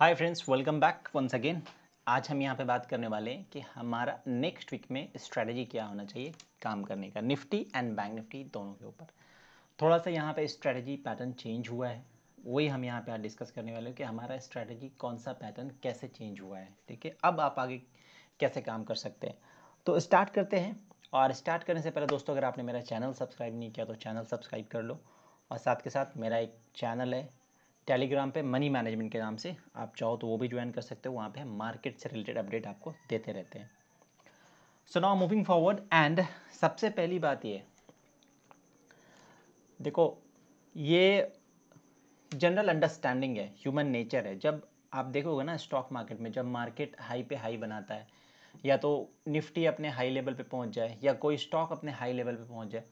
हाय friends welcome back once again आज हम यहाँ पे बात करने वाले हैं कि हमारा नेक्स्ट वीक में स्ट्रेटजी क्या होना चाहिए काम करने का निफ्टी एंड बैंक निफ्टी दोनों के ऊपर थोड़ा सा यहाँ पे स्ट्रेटजी पैटर्न चेंज हुआ है वही हम यहाँ पे आज डिस्कस करने वाले हैं कि हमारा स्ट्रैटेजी कौन सा पैटर्न कैसे चेंज हुआ है ठीक है अब आप आगे कैसे काम कर सकते हैं तो स्टार्ट करते हैं और स्टार्ट करने से पहले दोस्तों अगर आपने मेरा चैनल सब्सक्राइब नहीं किया तो चैनल सब्सक्राइब कर लो और साथ के साथ मेरा एक चैनल है टेलीग्राम पे मनी मैनेजमेंट के नाम से आप चाहो तो वो भी ज्वाइन कर सकते हो वहाँ पे मार्केट से रिलेटेड अपडेट आपको देते रहते हैं so now moving forward and सबसे पहली बात ये देखो ये जनरल अंडरस्टैंडिंग है ह्यूमन नेचर है जब आप देखोगे ना स्टॉक मार्केट में जब मार्केट हाई पे हाई बनाता है या तो निफ्टी अपने हाई लेवल पे पहुंच जाए या कोई स्टॉक अपने हाई लेवल पे पहुंच जाए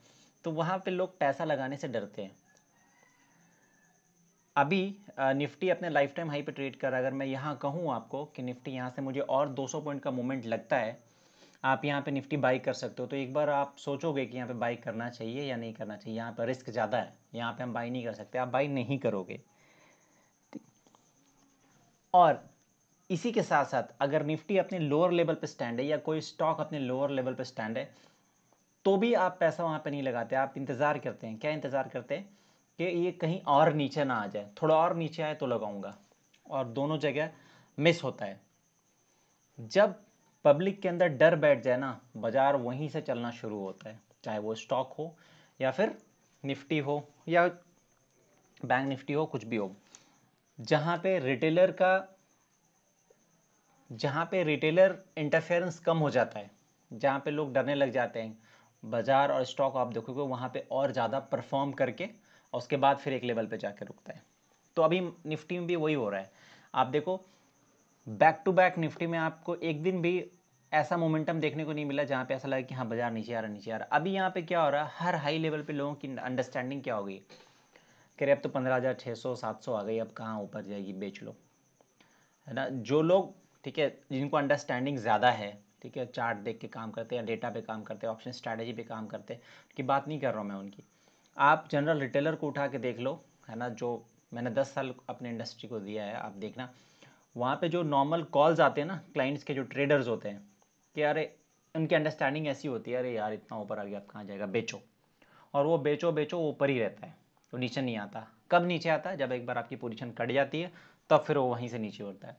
तो वहाँ पे लोग पैसा लगाने से डरते हैं अभी निफ्टी अपने लाइफ टाइम हाई पर ट्रेड कर अगर मैं यहाँ कहूँ आपको कि निफ्टी यहाँ से मुझे और 200 पॉइंट का मूवमेंट लगता है आप यहाँ पे निफ्टी बाई कर सकते हो तो एक बार आप सोचोगे कि यहाँ पे बाई करना चाहिए या नहीं करना चाहिए यहाँ पर रिस्क ज़्यादा है यहाँ पे हम बाई नहीं कर सकते आप बाई नहीं करोगे और इसी के साथ साथ अगर निफ्टी अपने लोअर लेवल पर स्टैंड है या कोई स्टॉक अपने लोअर लेवल पर स्टैंड है तो भी आप पैसा वहाँ पर नहीं लगाते आप इंतज़ार करते हैं क्या इंतज़ार करते हैं कि ये कहीं और नीचे ना आ जाए थोड़ा और नीचे आए तो लगाऊंगा और दोनों जगह मिस होता है जब पब्लिक के अंदर डर बैठ जाए ना बाज़ार वहीं से चलना शुरू होता है चाहे वो स्टॉक हो या फिर निफ्टी हो या बैंक निफ्टी हो कुछ भी हो जहाँ पे रिटेलर का जहाँ पे रिटेलर इंटरफेरेंस कम हो जाता है जहाँ पे लोग डरने लग जाते हैं बाज़ार और स्टॉक आप देखोगे वहाँ पे और ज़्यादा परफॉर्म करके और उसके बाद फिर एक लेवल पे जाके रुकता है तो अभी निफ्टी में भी वही हो रहा है आप देखो बैक टू बैक निफ्टी में आपको एक दिन भी ऐसा मोमेंटम देखने को नहीं मिला जहाँ पे ऐसा लगा कि हाँ बाजार नीचे आ रहा नीचे आ रहा अभी यहाँ पे क्या हो रहा है हर हाई लेवल पे लोगों की अंडरस्टैंडिंग क्या हो गई कह रहे अब तो पंद्रह हज़ार छः सौ सात सौ आ गई अब कहाँ ऊपर जाएगी बेच लो है ना जो लोग ठीक है जिनको अंडरस्टैंडिंग ज़्यादा है ठीक है चार्ट देख के काम करते हैं डेटा पे काम करते हैं ऑप्शन स्ट्रैटेजी पे काम करते हैं उनकी बात नहीं कर रहा हूँ मैं उनकी आप जनरल रिटेलर को उठा के देख लो है ना जो मैंने दस साल अपने इंडस्ट्री को दिया है आप देखना वहाँ पे जो नॉर्मल कॉल्स आते हैं ना क्लाइंट्स के जो ट्रेडर्स होते हैं कि अरे उनकी अंडरस्टैंडिंग ऐसी होती है अरे यार इतना ऊपर आ गया आप कहाँ जाएगा बेचो और वो बेचो बेचो वो ऊपर ही रहता है वो नीचे नहीं आता कब नीचे आता है जब एक बार आपकी पोजिशन कट जाती है तब फिर वो वहीं से नीचे होता है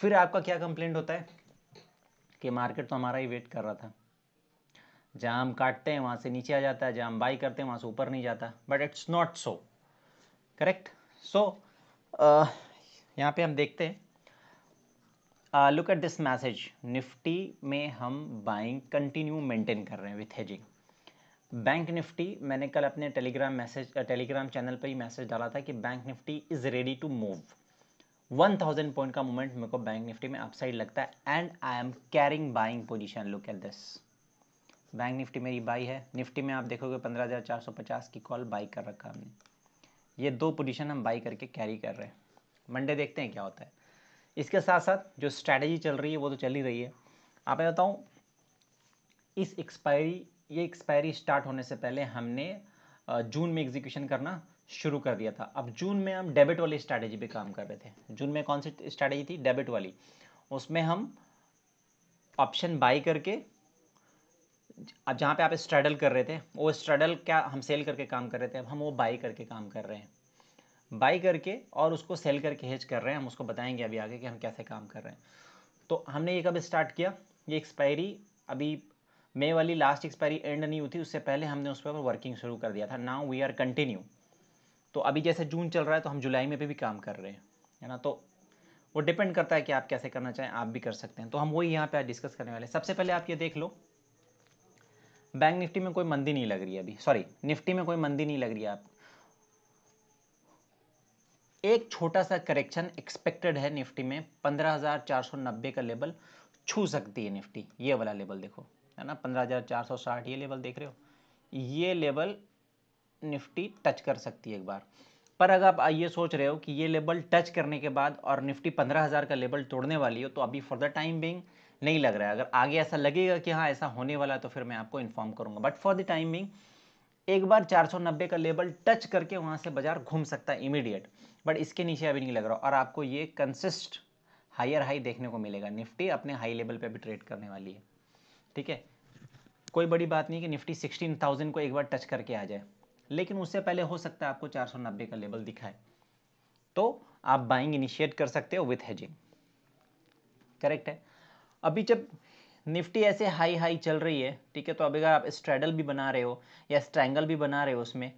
फिर आपका क्या कंप्लेंट होता है कि मार्केट तो हमारा ही वेट कर रहा था जहाँ हम काटते हैं वहाँ से नीचे आ जाता है जहाँ हम बाई करते हैं वहाँ से ऊपर नहीं जाता but it's not so correct so यहाँ पे हम देखते हैं look at this message Nifty में हम बाइंग कंटिन्यू मेंटेन कर रहे हैं विथ हेजिंग बैंक निफ्टी मैंने कल अपने टेलीग्राम मैसेज टेलीग्राम चैनल पर ही मैसेज डाला था कि bank Nifty is ready to move one thousand point का मूवमेंट मेरे को बैंक निफ्टी में अपसाइड लगता है and I am carrying buying position look at this bank Nifty मेरी बाई है निफ्टी में आप देखोगे 15,450 की कॉल बाई कर रखा हमने ये दो पोजीशन हम बाई करके कैरी कर रहे हैं मंडे देखते हैं क्या होता है इसके साथ साथ जो स्ट्रैटेजी चल रही है वो तो चल ही रही है आप मैं बताऊँ इस एक्सपायरी ये एक्सपायरी स्टार्ट होने से पहले हमने जून में एग्जीक्यूशन करना शुरू कर दिया था अब जून में हम डेबिट वाली स्ट्रैटेजी पे काम कर रहे थे जून में कौन सी स्ट्रैटेजी थी डेबिट वाली उसमें हम ऑप्शन बाई करके अब जहाँ पे आप स्ट्रगल कर रहे थे वो स्ट्रगल क्या हम सेल करके काम कर रहे थे अब हम वो बाई करके काम कर रहे हैं बाई करके और उसको सेल करके हेज कर रहे हैं हम उसको बताएंगे अभी आगे कि हम कैसे काम कर रहे हैं तो हमने ये कब स्टार्ट किया ये एक्सपायरी अभी मे वाली लास्ट एक्सपायरी एंड नहीं हुई थी उससे पहले हमने उस पर वर्किंग शुरू कर दिया था नाउ वी आर कंटिन्यू तो अभी जैसे जून चल रहा है तो हम जुलाई में भी, भी काम कर रहे हैं है ना तो वो डिपेंड करता है कि आप कैसे करना चाहें आप भी कर सकते हैं तो हम वही यहाँ पे आज डिस्कस करने वाले हैं सबसे पहले आप ये देख लो बैंक निफ्टी में कोई मंदी नहीं लग रही है अभी सॉरी निफ्टी में कोई मंदी नहीं लग रही है आप एक छोटा सा करेक्शन एक्सपेक्टेड है निफ्टी में पंद्रह का लेवल छू सकती है निफ्टी ये वाला लेवल देखो है ना पंद्रह ये लेवल देख रहे हो ये लेवल निफ्टी टच कर सकती है एक बार पर अगर आप ये सोच रहे हो कि ये लेवल टच करने के बाद और निफ्टी 15,000 का लेवल तोड़ने वाली हो तो अभी फॉर द टाइम बिंग नहीं लग रहा है अगर आगे ऐसा लगेगा कि हाँ ऐसा होने वाला है तो फिर मैं आपको इन्फॉर्म करूंगा बट फॉर द टाइमिंग एक बार 490 का लेवल टच करके वहाँ से बाजार घूम सकता है इमीडिएट बट इसके नीचे अभी नहीं लग रहा और आपको ये कंसिस्ट हायर हाई देखने को मिलेगा निफ्टी अपने हाई लेवल पर भी ट्रेड करने वाली है ठीक है कोई बड़ी बात नहीं कि निफ्टी सिक्सटीन को एक बार टच करके आ जाए लेकिन उससे पहले हो सकता है आपको चार का लेवल दिखाए तो आप बाइंग इनिशिएट कर सकते हो विथ हेजिंग करेक्ट है अभी जब निफ्टी ऐसे हाई हाई चल रही है ठीक है तो अभी अगर आप स्ट्रैडल भी बना रहे हो या स्ट्रैंगल भी बना रहे हो उसमें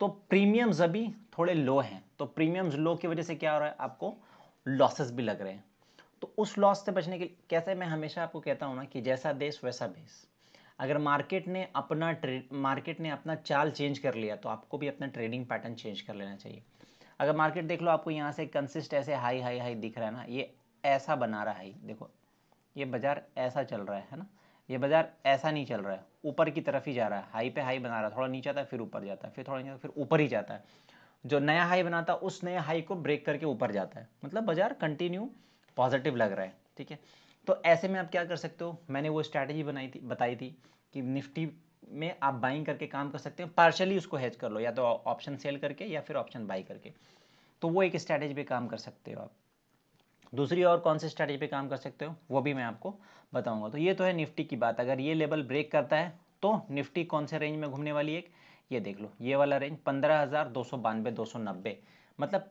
तो प्रीमियम्स अभी थोड़े लो हैं तो प्रीमियम्स लो की वजह से क्या हो रहा है आपको लॉसेस भी लग रहे हैं तो उस लॉस से बचने के लिए कैसे मैं हमेशा आपको कहता हूँ ना कि जैसा देश वैसा भेस अगर मार्केट ने अपना ट्रेड मार्केट ने अपना चाल चेंज कर लिया तो आपको भी अपना ट्रेडिंग पैटर्न चेंज कर लेना चाहिए अगर मार्केट देख लो आपको यहाँ से कंसिस्ट ऐसे हाई हाई हाई दिख रहा है ना ये ऐसा बना रहा है देखो ये बाज़ार ऐसा चल रहा है है ना ये बाज़ार ऐसा नहीं चल रहा है ऊपर की तरफ ही जा रहा है हाई पे हाई बना रहा है थोड़ा नीचे आता है फिर ऊपर जाता है फिर थोड़ा नीचे फिर ऊपर ही जाता है जो नया हाई बनाता है उस नए हाई को ब्रेक करके ऊपर जाता है मतलब बाज़ार कंटिन्यू पॉजिटिव लग रहा है ठीक है तो ऐसे में आप क्या कर सकते हो मैंने वो स्ट्रैटेजी बनाई थी बताई थी कि निफ्टी में आप बाइंग करके काम कर सकते हो पार्शली उसको हैज कर लो या तो ऑप्शन सेल करके या फिर ऑप्शन बाई करके तो वो एक स्ट्रैटेजी पे काम कर सकते हो आप दूसरी और कौन सी स्ट्रैटेजी पे काम कर सकते हो वो भी मैं आपको बताऊंगा तो ये तो है निफ्टी की बात अगर ये लेवल ब्रेक करता है तो निफ्टी कौन से रेंज में घूमने वाली है ये देख लो ये वाला रेंज पंद्रह हज़ार दो सौ दो सौ नब्बे मतलब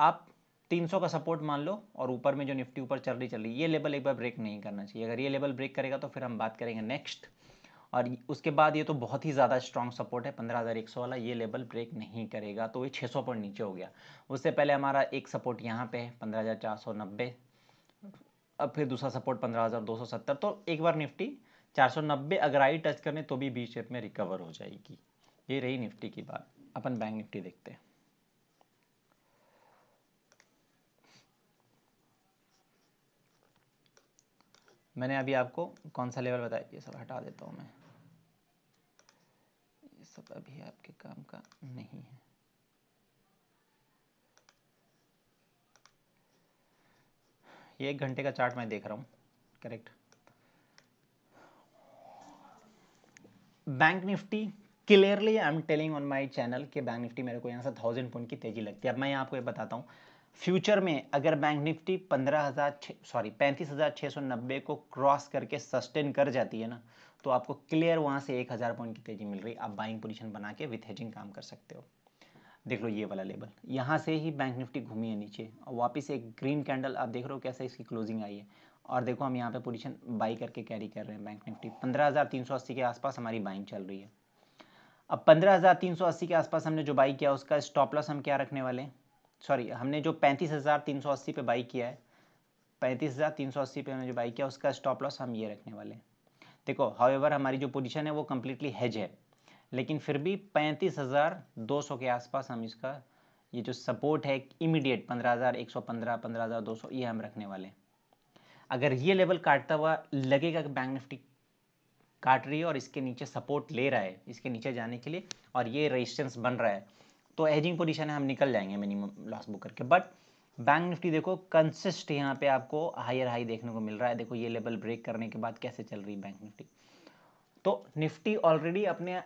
आप 300 का सपोर्ट मान लो और ऊपर में जो निफ्टी ऊपर चल रही चल रही ये लेवल एक बार ब्रेक नहीं करना चाहिए अगर ये लेवल ब्रेक करेगा तो फिर हम बात करेंगे नेक्स्ट और उसके बाद ये तो बहुत ही ज़्यादा स्ट्रॉन्ग सपोर्ट है पंद्रह हजार एक सौ वाला ये लेवल ब्रेक नहीं करेगा तो ये सौ पर नीचे हो गया उससे पहले हमारा एक सपोर्ट यहाँ पे है पंद्रह हजार चार सौ नब्बे अब फिर दूसरा सपोर्ट पंद्रह हजार दो सौ सत्तर तो एक बार निफ्टी चार सौ नब्बे अगर आई टच करने तो भी बी शेप में रिकवर हो जाएगी ये रही निफ्टी की बात अपन बैंक निफ्टी देखते हैं मैंने अभी आपको कौन सा लेवल बताया ये सब हटा देता हूँ मैं सब अभी आपके काम का नहीं है ये एक घंटे का चार्ट मैं देख रहा हूं correct bank Nifty clearly I am telling on my channel कि बैंक निफ्टी मेरे को यहां से थाउजेंड पॉइंट की तेजी लगती है अब मैं आपको ये बताता हूं फ्यूचर में अगर बैंक निफ्टी पंद्रह हज़ार सॉरी पैंतीस हज़ार छह सौ नब्बे को क्रॉस करके सस्टेन कर जाती है ना तो आपको क्लियर वहाँ से एक हज़ार पॉइंट की तेज़ी मिल रही है आप बाइंग पोजीशन बना के विथ हेजिंग काम कर सकते हो देख लो ये वाला लेवल यहाँ से ही बैंक निफ्टी घूमी है नीचे और वापस एक ग्रीन कैंडल आप देख रहे हो कैसे इसकी क्लोजिंग आई है और देखो हम यहाँ पे पोजिशन बाई करके कैरी कर रहे हैं बैंक निफ्टी पंद्रह के आसपास हमारी बाइंग चल रही है अब 15,380 के आसपास हमने जो बाई किया उसका स्टॉप लॉस हम क्या रखने वाले हैं सॉरी हमने जो पैंतीस हज़ार तीन सौ अस्सी पे बाई किया है पैंतीस हज़ार तीन सौ अस्सी पर हमने जो बाई किया उसका स्टॉप लॉस हम ये रखने वाले हैं देखो हाउएवर हमारी जो पोजिशन है वो कम्प्लीटली हैज है लेकिन फिर भी पैंतीस हज़ार दो सौ के आसपास हम इसका ये जो सपोर्ट है इमीडिएट पंद्रह हज़ार एक सौ पंद्रह पंद्रह हज़ार दो सौ ये हम रखने वाले हैं अगर ये लेवल काटता हुआ लगेगा कि बैंक निफ्टी काट रही है और इसके नीचे सपोर्ट ले रहा है इसके नीचे जाने के लिए और ये रेजिस्टेंस बन रहा है तो एजिंग पोजिशन है हम निकल जाएंगे मिनिमम लॉस बुक करके बट बैंक निफ्टी देखो कंसिस्ट यहाँ पे आपको हायर हाई देखने को मिल रहा है देखो ये लेवल ब्रेक करने के बाद कैसे चल रही है बैंक निफ्टी तो निफ्टी ऑलरेडी अपने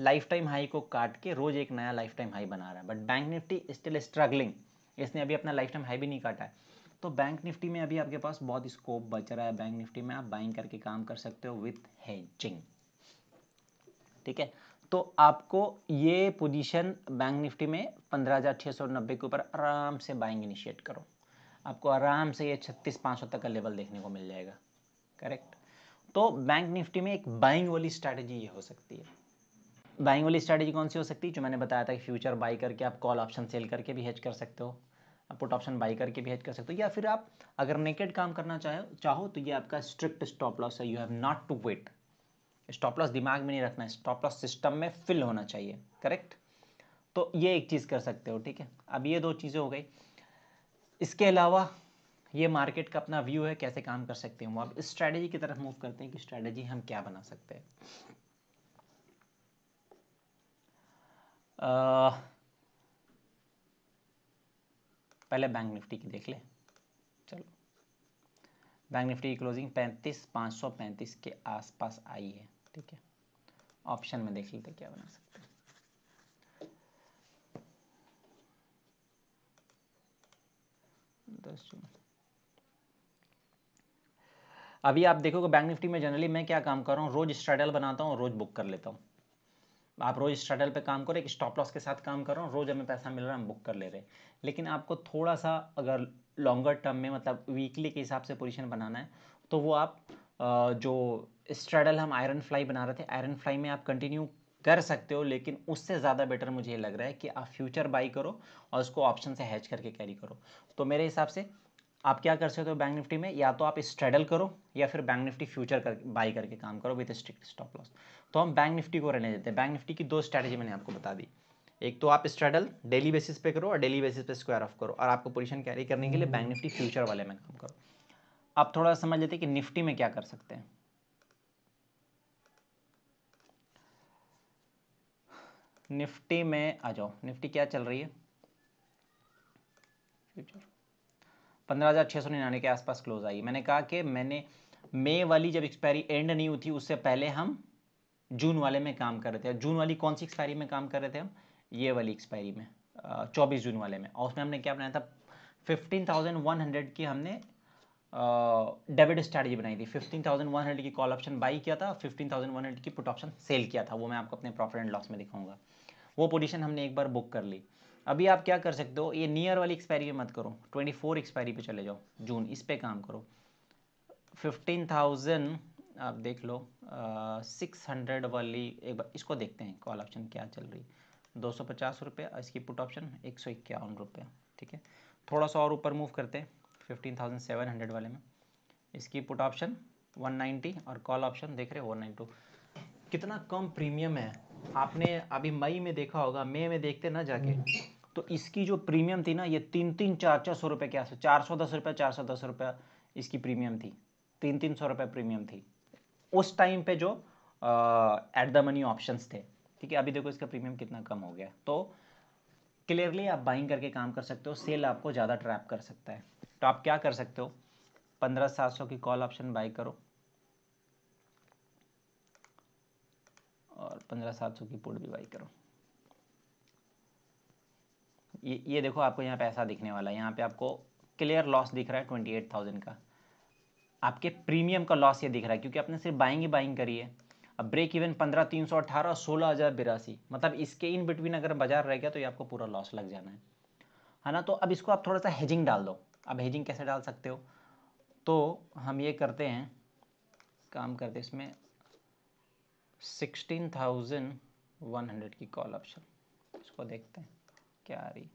लाइफ टाइम हाई को काट के रोज़ एक नया लाइफ टाइम हाई बना रहा है but bank Nifty still struggling इसने अभी अपना लाइफ टाइम हाई भी नहीं काटा है तो बैंक निफ्टी में अभी आपके पास बहुत स्कोप बच रहा है बैंक निफ्टी में आप बाइंग करके काम कर सकते हो विथ हैचिंग ठीक है तो आपको ये पोजीशन बैंक निफ्टी में 15,690 के ऊपर आराम से बाइंग इनिशिएट करो आपको आराम से ये छत्तीस सौ तक का लेवल देखने को मिल जाएगा करेक्ट तो बैंक निफ्टी में एक बाइंग वाली स्ट्रैटेजी ये हो सकती है बाइंग वाली स्ट्रैटेजी कौन सी हो सकती है जो मैंने बताया था कि फ्यूचर बाई करके आप कॉल ऑप्शन सेल करके भी हेज कर सकते हो आप पुट ऑप्शन बाई करके भी हेज कर सकते हो या फिर आप अगर नेकेड काम करना चाहो चाहो तो ये आपका स्ट्रिक्ट स्टॉप लॉस है you have not to wait stop loss दिमाग में नहीं रखना है स्टॉप लॉस सिस्टम में फिल होना चाहिए करेक्ट तो ये एक चीज़ कर सकते हो ठीक है अब ये दो चीज़ें हो गई इसके अलावा ये मार्केट का अपना व्यू है कैसे काम कर सकते हैं वो अब स्ट्रैटेजी की तरफ मूव करते हैं कि स्ट्रैटेजी हम क्या बना सकते हैं पहले बैंक निफ्टी की देख ले चलो बैंक निफ्टी की क्लोजिंग पैंतीस पांच सौ पैंतीस के आसपास आई है ठीक है ऑप्शन में देख लेते क्या बना सकते हैं अभी आप देखोगे बैंक निफ्टी में जनरली मैं क्या काम कर रहा हूँ रोज स्ट्रेडल बनाता हूँ रोज बुक कर लेता हूँ आप रोज स्ट्रेडल पे काम करो एक स्टॉप लॉस के साथ काम कर रहा हूँ रोज हमें पैसा मिल रहा है हम बुक कर ले रहे हैं लेकिन आपको थोड़ा सा अगर लॉन्गर टर्म में मतलब वीकली के हिसाब से पोजिशन बनाना है तो वो आप जो स्ट्रडल हम आयरन फ्लाई बना रहे थे आयरन फ्लाई में आप कंटिन्यू कर सकते हो लेकिन उससे ज़्यादा बेटर मुझे लग रहा है कि आप फ्यूचर बाई करो और उसको ऑप्शन से हैच करके कैरी करो तो मेरे हिसाब से आप क्या कर सकते हो बैंक निफ्टी में या तो आप स्ट्रेडल करो या फिर बैंक निफ्टी फ्यूचर कर बाई करके काम करो विद स्ट्रिक्ट स्टॉप लॉस तो हम बैंक निफ्टी को रहने देते हैं बैंक निफ्टी की दो स्ट्रैटेजी मैंने आपको बता दी एक तो आप स्ट्रेडल डेली बेसिस पे करो और डेली बेसिस पे स्क्वायर ऑफ करो और आपको पोजीशन कैरी करने के लिए बैंक निफ्टी फ्यूचर वाले में काम करो आप थोड़ा समझ लेते हैं कि निफ्टी में क्या कर सकते हैं निफ्टी में आ जाओ निफ्टी क्या चल रही है फ्यूचर पंद्रह हज़ार छः सौ निन्यानवे के आसपास क्लोज आई मैंने कहा कि मैंने मई वाली जब एक्सपायरी एंड नहीं हुई थी उससे पहले हम जून वाले में काम कर रहे थे जून वाली कौन सी एक्सपायरी में काम कर रहे थे हम ये वाली एक्सपायरी में चौबीस जून वाले में और उसमें हमने क्या बनाया था फिफ्टीन थाउजेंड वन हंड्रेड की हमने डेबिट स्ट्रैटेजी बनाई थी फिफ्टीन थाउजेंड वन हंड्रेड की कॉल ऑप्शन बाई किया था फिफ्टीन हंड्रेड की पुट ऑप्शन सेल किया था वो मैं आपको अपने प्रॉफिट एंड लॉस में दिखाऊंगा वो पोजीशन हमने एक बार बुक कर ली अभी आप क्या कर सकते हो ये नियर वाली एक्सपायरी पे मत करो ट्वेंटी फोर एक्सपायरी पे चले जाओ जून इस पर काम करो फिफ्टीन थाउजेंड आप देख लो सिक्स हंड्रेड वाली एक बार इसको देखते हैं कॉल ऑप्शन क्या चल रही दो सौ पचास रुपये इसकी पुट ऑप्शन एक सौ इक्यावन रुपये ठीक है थोड़ा सा और ऊपर मूव करते हैं फिफ्टीन थाउजेंड सेवन हंड्रेड वाले में इसकी पुट ऑप्शन वन नाइन्टी और कॉल ऑप्शन देख रहे हो वन नाइन टू कितना कम प्रीमियम है आपने अभी मई में देखा होगा मई में देखते ना जाके तो इसकी जो प्रीमियम थी ना ये तीन तीन चार चार सौ रुपये के आस चार सौ दस रुपये चार सौ दस रुपये इसकी प्रीमियम थी तीन तीन सौ रुपये प्रीमियम थी उस टाइम पे जो एट द मनी ऑप्शंस थे ठीक है अभी देखो इसका प्रीमियम कितना कम हो गया तो क्लियरली आप बाइंग करके काम कर सकते हो सेल आपको ज़्यादा ट्रैप कर सकता है तो आप क्या कर सकते हो पंद्रह सात सौ की कॉल ऑप्शन बाई करो और पंद्रह सात सौ की पुट भी बाई करो ये ये देखो आपको यहाँ पे ऐसा दिखने वाला है यहाँ पे आपको क्लियर लॉस दिख रहा है ट्वेंटी एट थाउजेंड का आपके प्रीमियम का लॉस ये दिख रहा है क्योंकि आपने सिर्फ बाइंग ही बाइंग करी है अब ब्रेक इवन पंद्रह तीन सौ अठारह सोलह हज़ार बिरासी मतलब इसके इन बिटवीन अगर बाजार रह गया तो ये आपको पूरा लॉस लग जाना है है ना तो अब इसको आप थोड़ा सा हेजिंग डाल दो अब हेजिंग कैसे डाल सकते हो तो हम ये करते हैं काम करते इसमें सिक्सटीन थाउजेंड वन हंड्रेड की कॉल ऑप्शन इसको देखते हैं क्या आ रही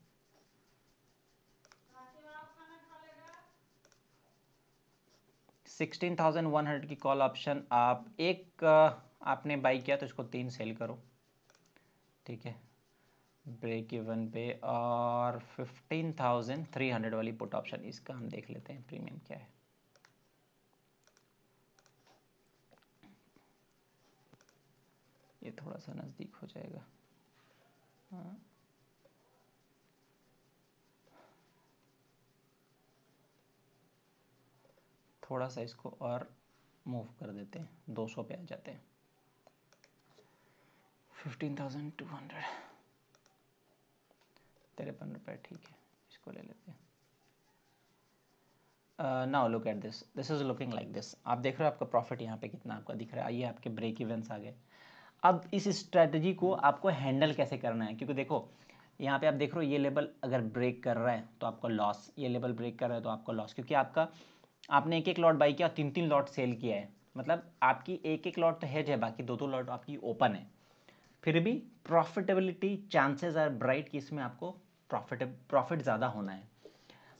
सिक्सटीन थाउजेंड वन हंड्रेड की कॉल ऑप्शन आप एक आपने बाई किया तो इसको तीन सेल करो ठीक है ब्रेक इवन पे और फिफ्टीन थाउजेंड थ्री हंड्रेड वाली पुट ऑप्शन इसका हम देख लेते हैं प्रीमियम क्या है ये थोड़ा सा नज़दीक हो जाएगा हाँ थोड़ा सा इसको और मूव कर देते हैं 200 पे आ जाते हैं फिफ्टीन थाउजेंड टू हंड्रेड तिरपन रुपये ठीक है इसको ले लेते हैं now look at this this is looking like this आप देख रहे हो आपका प्रॉफिट यहाँ पे कितना आपका दिख रहा है आइए आपके ब्रेक इवेंट्स आ गए अब इस स्ट्रेटजी को आपको हैंडल कैसे करना है क्योंकि देखो यहाँ पे आप देख रहे हो ये लेवल अगर ब्रेक कर रहा है तो आपका लॉस ये लेवल ब्रेक कर रहा है तो आपका लॉस क्योंकि आपका आपने एक एक लॉट बाई किया और तीन तीन लॉट सेल किया है मतलब आपकी एक एक लॉट तो हेज है बाकी दो दो लॉट आपकी ओपन है फिर भी प्रॉफिटेबिलिटी चांसेस आर ब्राइट कि इसमें आपको प्रॉफिट प्रॉफिट ज़्यादा होना है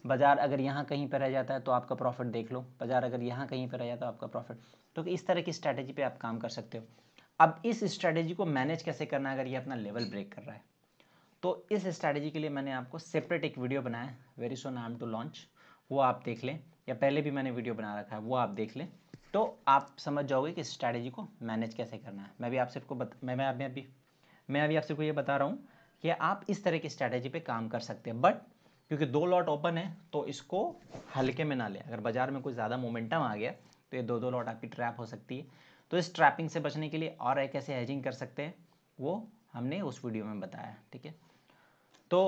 बाज़ार अगर यहाँ कहीं पर रह जाता है तो आपका प्रॉफिट देख लो बाज़ार अगर यहाँ कहीं पर रह जाता है तो आपका प्रॉफिट तो इस तरह की स्ट्रैटेजी पे आप काम कर सकते हो अब इस स्ट्रैटेजी को मैनेज कैसे करना है अगर ये अपना लेवल ब्रेक कर रहा है तो इस स्ट्रैटेजी के लिए मैंने आपको सेपरेट एक वीडियो बनाया है very soon I am to launch वो आप देख लें या पहले भी मैंने वीडियो बना रखा है वो आप देख लें तो आप समझ जाओगे कि स्ट्रैटेजी को मैनेज कैसे करना है मैं भी आप सबको बता मैं मैं अभी अभी मैं अभी आप सबको ये बता रहा हूँ कि आप इस तरह की स्ट्रैटेजी पे काम कर सकते हैं बट क्योंकि दो लॉट ओपन है तो इसको हल्के में ना लें अगर बाजार में कोई ज़्यादा मोमेंटम आ गया तो ये दो दो लॉट आपकी ट्रैप हो सकती है तो इस ट्रैपिंग से बचने के लिए और एक कैसे हैजिंग कर सकते हैं वो हमने उस वीडियो में बताया ठीक है तो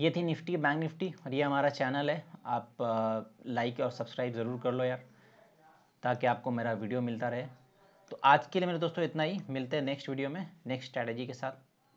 ये थी निफ्टी बैंक निफ्टी और ये हमारा चैनल है आप लाइक और सब्सक्राइब ज़रूर कर लो यार ताकि आपको मेरा वीडियो मिलता रहे तो आज के लिए मेरे दोस्तों इतना ही मिलते हैं नेक्स्ट वीडियो में नेक्स्ट स्ट्रैटेजी के साथ